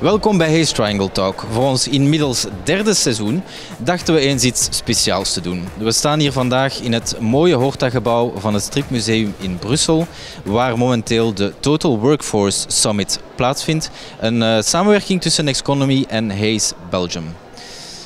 Welkom bij Haze Triangle Talk. Voor ons inmiddels derde seizoen dachten we eens iets speciaals te doen. We staan hier vandaag in het mooie Horta-gebouw van het Stripmuseum in Brussel, waar momenteel de Total Workforce Summit plaatsvindt. Een eh, samenwerking tussen Economy en Haze Belgium.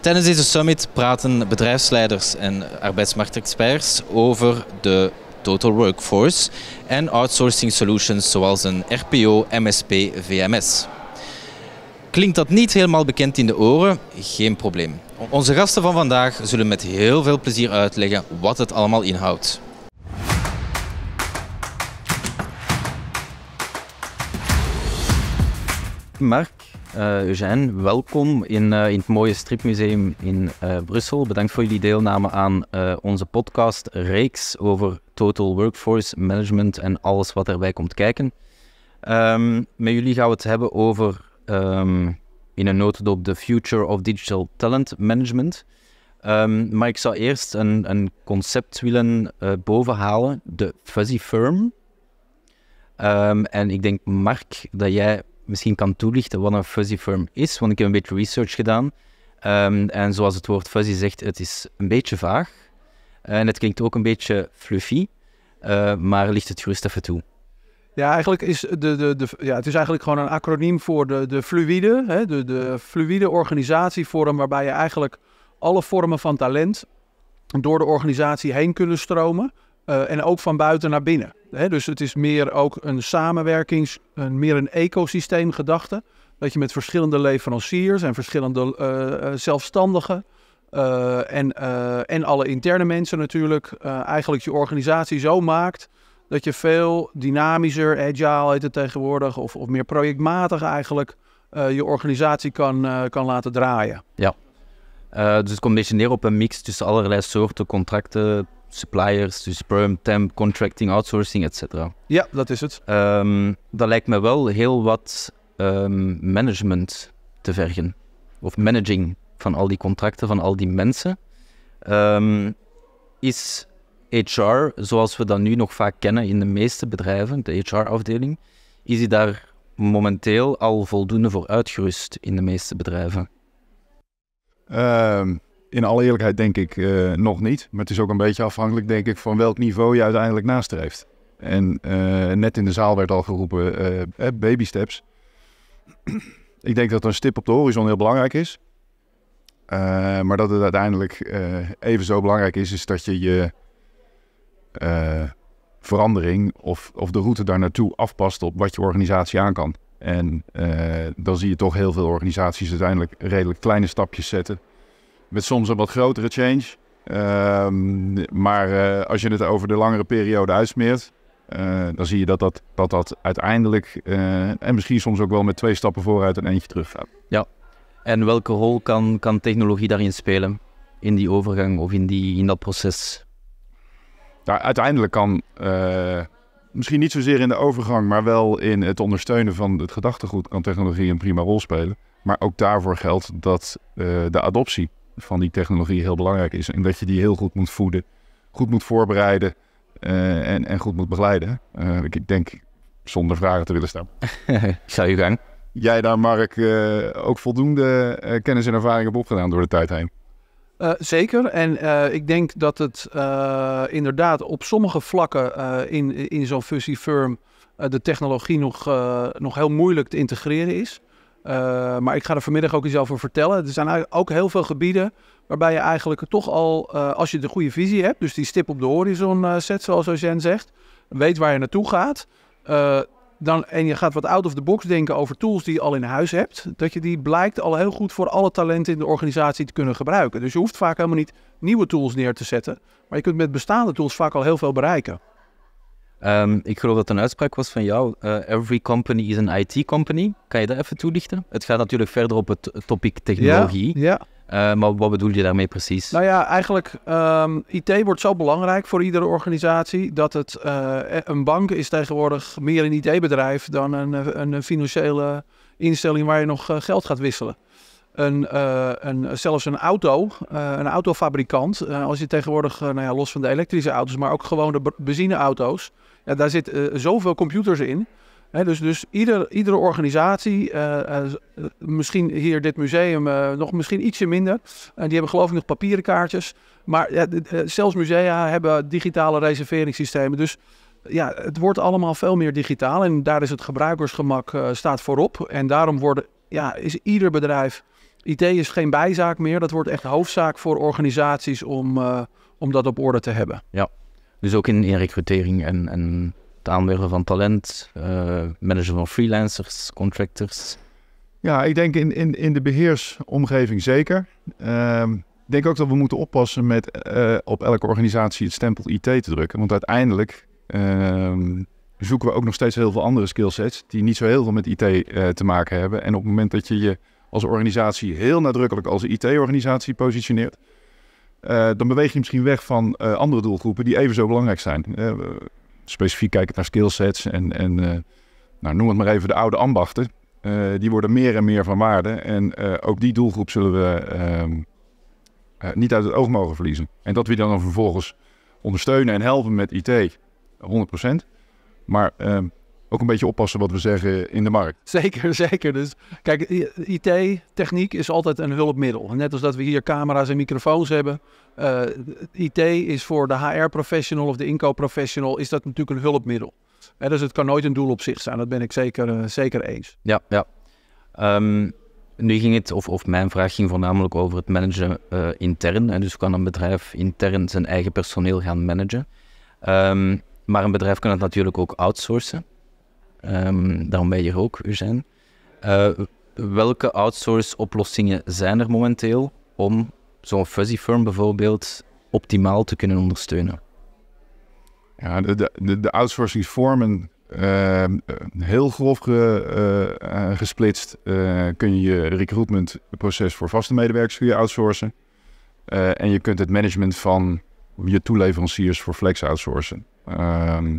Tijdens deze summit praten bedrijfsleiders en arbeidsmarktexperts over de Total Workforce en outsourcing solutions zoals een RPO, MSP, VMS. Klinkt dat niet helemaal bekend in de oren? Geen probleem. Onze gasten van vandaag zullen met heel veel plezier uitleggen wat het allemaal inhoudt. Mark, uh, Eugène, welkom in, eh, in het mooie stripmuseum in eh, Brussel. Bedankt voor jullie deelname aan onze podcast Reeks over Total Workforce Management en alles wat erbij komt kijken. Ehm, met jullie gaan we het hebben over Ehm, in een notendop de Future of Digital Talent Management. Ehm, maar ik zou eerst een, een concept willen uh, bovenhalen, de fuzzy firm. Ehm, en ik denk, Mark, dat jij misschien kan toelichten wat een fuzzy firm is, want ik heb een beetje research gedaan. en zoals het woord fuzzy zegt, het is een beetje vaag. En het klinkt ook een beetje fluffy, eh, maar licht het gerust even toe. Ja, eigenlijk is de, de, de, ja, het is eigenlijk gewoon een acroniem voor de, de fluïde, hè, de, de fluïde organisatievorm waarbij je eigenlijk alle vormen van talent door de organisatie heen kunnen stromen. Eh, en ook van buiten naar binnen. Hè? Dus het is meer ook een samenwerkings, een, meer een ecosysteemgedachte. Dat je met verschillende leveranciers en verschillende eh, eh, zelfstandigen en, en alle interne mensen natuurlijk eigenlijk je organisatie zo maakt dat je veel dynamischer, agile tegenwoordig, of, of meer projectmatig eigenlijk eh, je organisatie kan, eh, kan laten draaien. Ja, eh, dus het komt een beetje neer op een mix tussen allerlei soorten contracten, suppliers, dus perm, temp, contracting, outsourcing, etc. Ja, dat is het. Um, dat lijkt me wel heel wat ehm, management te vergen, of managing van al die contracten, van al die mensen. Ehm, is HR, zoals we dat nu nog vaak kennen in de meeste bedrijven, de HR-afdeling, is die daar momenteel al voldoende voor uitgerust in de meeste bedrijven? Ehm, in alle eerlijkheid denk ik eh, nog niet. Maar het is ook een beetje afhankelijk, denk ik, van welk niveau je uiteindelijk nastreeft. En eh, net in de zaal werd al geroepen, eh, baby steps. ik denk dat een stip op de horizon heel belangrijk is. maar dat het uiteindelijk even zo belangrijk is, is dat je je eh, verandering of, of de route daar naartoe afpast op wat je organisatie aan kan. En eh, dan zie je toch heel veel organisaties uiteindelijk redelijk kleine stapjes zetten. Met soms een wat grotere change. Ehm, maar eh, als je het over de langere periode uitsmeert, dan zie je dat dat, dat, dat uiteindelijk en misschien soms ook wel met twee stappen vooruit en eentje terug gaat. Ja, en welke rol kan, kan technologie daarin spelen? In die overgang of in, die, in dat proces? Nou, uiteindelijk kan, eh, misschien niet zozeer in de overgang, maar wel in het ondersteunen van het gedachtegoed, kan technologie een prima rol spelen. Maar ook daarvoor geldt dat eh, de adoptie van die technologie heel belangrijk is. En dat je die heel goed moet voeden, goed moet voorbereiden eh, en, en, goed moet begeleiden. Ik, ik, denk zonder vragen te willen staan. Zou je gang. Jij daar, Mark, ook voldoende kennis en ervaring opgedaan door de tijd heen. Eh, zeker. En eh, ik denk dat het eh, inderdaad op sommige vlakken in, in zo'n fusiefirm de technologie nog, nog heel moeilijk te integreren is. maar ik ga er vanmiddag ook iets over vertellen. Er zijn ook heel veel gebieden waarbij je eigenlijk toch al, als je de goede visie hebt, dus die stip op de horizon zet, zoals Eugène zegt, weet waar je naartoe gaat, dan, en je gaat wat out of the box denken over tools die je al in huis hebt, dat je die blijkt al heel goed voor alle talenten in de organisatie te kunnen gebruiken. Dus je hoeft vaak helemaal niet nieuwe tools neer te zetten, maar je kunt met bestaande tools vaak al heel veel bereiken. Ehm, ik geloof dat een uitspraak was van jou. Eh, every company is an IT company. Kan je dat even toelichten? Het gaat natuurlijk verder op het topic technologie. Ja, ja. Eh, maar wat bedoel je daarmee precies? Nou ja, eigenlijk ehm, IT wordt zo belangrijk voor iedere organisatie dat het eh, een bank is tegenwoordig meer een IT-bedrijf dan een, eh, een, financiële instelling waar je nog geld gaat wisselen. Een, een zelfs een auto, een autofabrikant, als je tegenwoordig, nou ja, los van de elektrische auto's, maar ook gewoon de benzineauto's, ja, daar zitten zoveel computers in dus dus iedere organisatie, eh, eh, eh, misschien hier dit museum nog misschien ietsje minder. die hebben geloof ik nog papieren kaartjes. Maar zelfs musea hebben digitale reserveringssystemen. Dus ja, het wordt allemaal veel meer digitaal. En daar is het gebruikersgemak staat voorop. En daarom worden, ja, is ieder bedrijf... IT is geen bijzaak meer. Dat wordt echt hoofdzaak voor organisaties om, om dat op orde te hebben. Ja, dus ook in, in recrutering en... en het van talent, uh, managen van freelancers, contractors? Ja, ik denk in, in, in de beheersomgeving zeker. Ehm, ik denk ook dat we moeten oppassen met eh, op elke organisatie het stempel IT te drukken. Want uiteindelijk ehm, zoeken we ook nog steeds heel veel andere skillsets die niet zo heel veel met IT eh, te maken hebben. En op het moment dat je je als organisatie heel nadrukkelijk als IT-organisatie positioneert, dan beweeg je misschien weg van andere doelgroepen die even zo belangrijk zijn specifiek kijken naar skillsets en, en eh, nou, noem het maar even de oude ambachten. Eh, die worden meer en meer van waarde. En eh, ook die doelgroep zullen we ehm, niet uit het oog mogen verliezen. En dat we dan, dan vervolgens ondersteunen en helpen met IT, 100%. Maar ehm, ook een beetje oppassen wat we zeggen in de markt. Zeker, zeker. Dus kijk, IT, techniek is altijd een hulpmiddel. Net als dat we hier camera's en microfoons hebben. Eh, IT is voor de HR-professional of de inkoopprofessional is dat natuurlijk een hulpmiddel. dus het kan nooit een doel op zich zijn. Dat ben ik zeker, eh, zeker eens. Ja, ja. Ehm, nu ging het, of, of mijn vraag ging voornamelijk over het managen eh, intern. En dus kan een bedrijf intern zijn eigen personeel gaan managen. Ehm, maar een bedrijf kan het natuurlijk ook outsourcen. Um, dan je je ook, Eugène. Uh, welke outsource-oplossingen zijn er momenteel om zo'n fuzzy firm bijvoorbeeld optimaal te kunnen ondersteunen? Ja, de, de, de outsourcing vormen ehm, heel grof eh, eh, gesplitst. Eh, kun je je recruitmentproces voor vaste medewerkers kun je outsourcen. en je kunt het management van je toeleveranciers voor flex outsourcen. Ehm,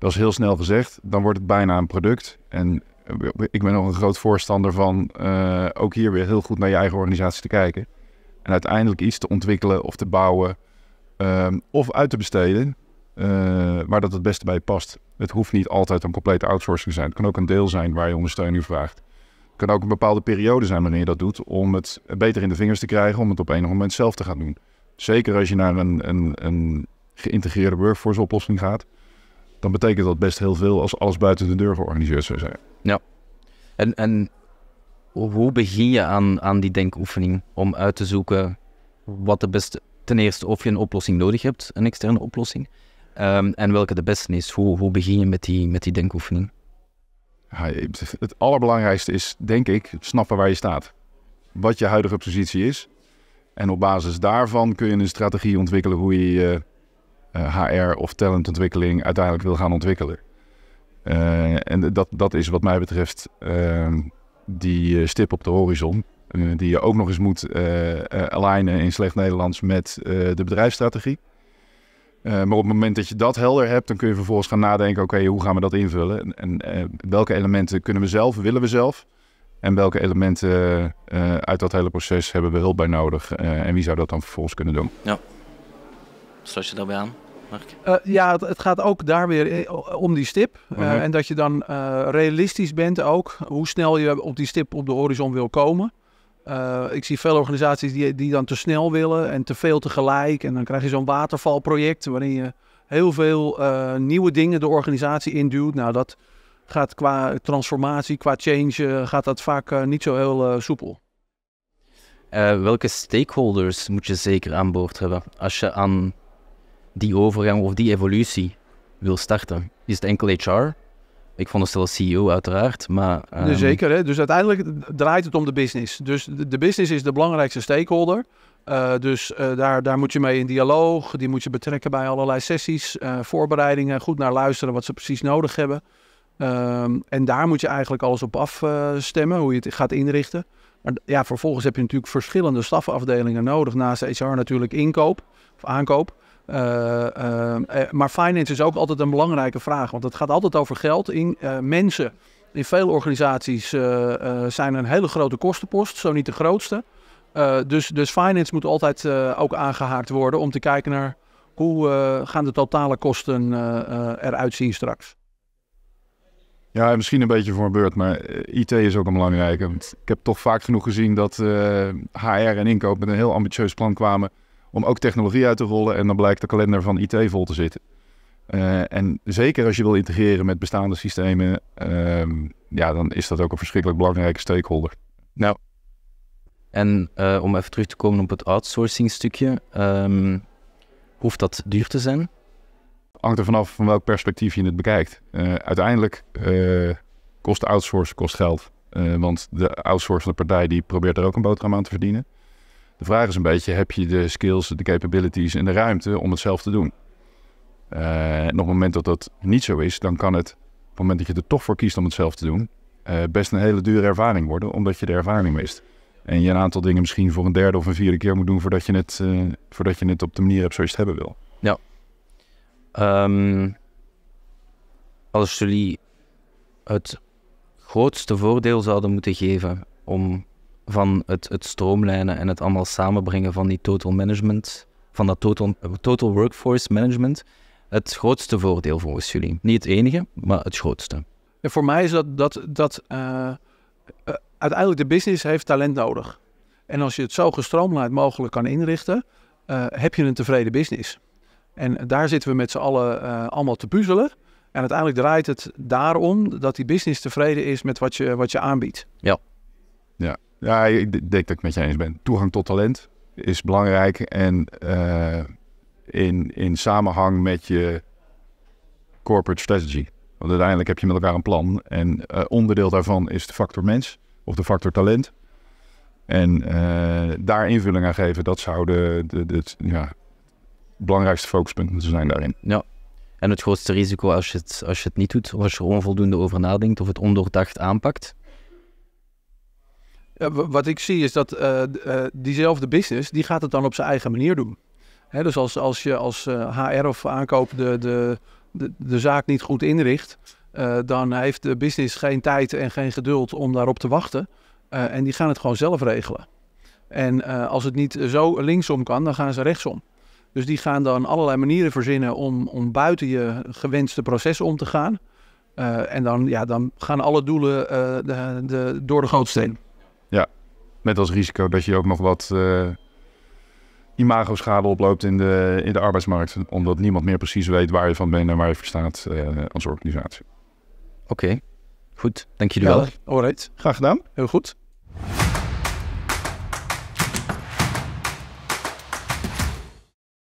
dat is heel snel gezegd. Dan wordt het bijna een product. En eh, ik ben nog een groot voorstander van eh, ook hier weer heel goed naar je eigen organisatie te kijken. En uiteindelijk iets te ontwikkelen of te bouwen ehm, of uit te besteden waar eh, dat het beste bij past. Het hoeft niet altijd een complete outsourcing te zijn. Het kan ook een deel zijn waar je ondersteuning vraagt. Het kan ook een bepaalde periode zijn wanneer je dat doet om het beter in de vingers te krijgen, om het op enig moment zelf te gaan doen. Zeker als je naar een, een, een geïntegreerde workforce oplossing gaat, dan betekent dat best heel veel als alles buiten de deur georganiseerd zou zijn. Ja. En, en hoe begin je aan, aan die denkoefening om uit te zoeken wat de beste, ten eerste of je een oplossing nodig hebt, een externe oplossing, ehm, en welke de beste is? Hoe, hoe begin je met die, met die denkoefening? Ja, het allerbelangrijkste is, denk ik, snappen waar je staat. Wat je huidige positie is. En op basis daarvan kun je een strategie ontwikkelen hoe je je HR eh, of talentontwikkeling uiteindelijk wil gaan ontwikkelen. Eh, en dat, dat is wat mij betreft ehm, die eh, stip op de horizon. die je ook nog eens moet alignen in slecht Nederlands met de bedrijfsstrategie. maar op het moment dat je dat helder hebt, dan kun je vervolgens gaan nadenken: oké, hoe gaan we dat invullen? En, en welke elementen kunnen we zelf, willen we zelf? En welke elementen uit dat hele proces hebben we hulp bij nodig? en wie zou dat dan vervolgens kunnen doen? Ja sluit je daarbij aan? Eh, ja, het, gaat ook daar weer eh, om die stip. Eh, mhm. En dat je dan realistisch bent ook hoe snel je op die stip op de horizon wil komen. ik zie veel organisaties die, die dan te snel willen en te veel tegelijk. En dan krijg je zo'n watervalproject waarin je heel veel nieuwe dingen de organisatie induwt. Nou, dat gaat qua transformatie, qua change, gaat dat vaak niet zo heel soepel. welke stakeholders moet je zeker aan boord hebben als je aan die overgang of die evolutie wil starten? Is het enkel HR? Ik vond het zelfs CEO uiteraard, maar... Nee, ehm, zeker, hè? dus uiteindelijk draait het om de business. Dus de business is de belangrijkste stakeholder. Eh, dus eh, daar, daar moet je mee in dialoog, die moet je betrekken bij allerlei sessies, eh, voorbereidingen, goed naar luisteren wat ze precies nodig hebben. Ehm, en daar moet je eigenlijk alles op afstemmen, hoe je het gaat inrichten. Maar ja, vervolgens heb je natuurlijk verschillende stafafdelingen nodig. Naast HR natuurlijk inkoop of aankoop. Eh, ehm, eh, maar finance is ook altijd een belangrijke vraag, want het gaat altijd over geld in eh, mensen. In veel organisaties zijn een hele grote kostenpost, zo niet de grootste. dus, dus finance moet altijd ook aangehaakt worden om te kijken naar hoe gaan de totale kosten uh, eruit zien straks? Ja, misschien een beetje voor een beurt, maar IT is ook een belangrijke. ik heb toch vaak genoeg gezien dat HR en inkoop met een heel ambitieus plan kwamen om ook technologie uit te rollen. En dan blijkt de kalender van IT vol te zitten. Eh, en zeker als je wil integreren met bestaande systemen, ehm, ja, dan is dat ook een verschrikkelijk belangrijke stakeholder. Nou. En eh, om even terug te komen op het outsourcing stukje, ehm, hoeft dat duur te zijn? Hangt er vanaf van welk perspectief je het bekijkt. Eh, uiteindelijk kost outsourcen kost geld. want de outsourcende partij die probeert er ook een boterham aan te verdienen. De vraag is een beetje, heb je de skills, de capabilities en de ruimte om het zelf te doen? Eh, en op het moment dat dat niet zo is, dan kan het, op het moment dat je er toch voor kiest om het zelf te doen, eh, best een hele dure ervaring worden, omdat je de ervaring mist. En je een aantal dingen misschien voor een derde of een vierde keer moet doen voordat je het, eh, voordat je het op de manier hebt zoals je het hebben wil. Ja. Ehm, als jullie het grootste voordeel zouden moeten geven om van het, het stroomlijnen en het allemaal samenbrengen van die total management, van dat total, total workforce management, het grootste voordeel volgens jullie? Niet het enige, maar het grootste. voor mij is dat, dat, dat eh, eh, uiteindelijk de business heeft talent nodig. En als je het zo gestroomlijnd mogelijk kan inrichten, eh, heb je een tevreden business. En daar zitten we met z'n allen allemaal te puzzelen. En uiteindelijk draait het daarom dat die business tevreden is met wat je, wat je aanbiedt. Ja. ja. Ja, ik denk dat ik met je eens ben. Toegang tot talent is belangrijk. En eh, in, in samenhang met je corporate strategy. Want uiteindelijk heb je met elkaar een plan. En eh, onderdeel daarvan is de factor mens of de factor talent. En eh, daar invulling aan geven, dat zou de, de, het ja, belangrijkste focuspunt moeten zijn daarin. Ja. En het grootste risico als je het, als je het niet doet, of als je er onvoldoende over nadenkt of het ondoordacht aanpakt, wat ik zie is dat eh, eh, diezelfde business, die gaat het dan op zijn eigen manier doen. Hè, dus als, als je als HR eh, of aankoop de, de, de, zaak niet goed inricht, dan heeft de business geen tijd en geen geduld om daarop te wachten. en die gaan het gewoon zelf regelen. En als het niet zo linksom kan, dan gaan ze rechtsom. Dus die gaan dan allerlei manieren verzinnen om, om buiten je gewenste proces om te gaan. en dan, ja, dan gaan alle doelen de, de, door de gootsteen. Ja, met als risico dat je ook nog wat uh, imago-schade oploopt in de, in de arbeidsmarkt. Omdat niemand meer precies weet waar je van bent en waar je voor staat eh, als organisatie. Oké, goed. Dank jullie wel. Allright, Graag gedaan. Heel goed.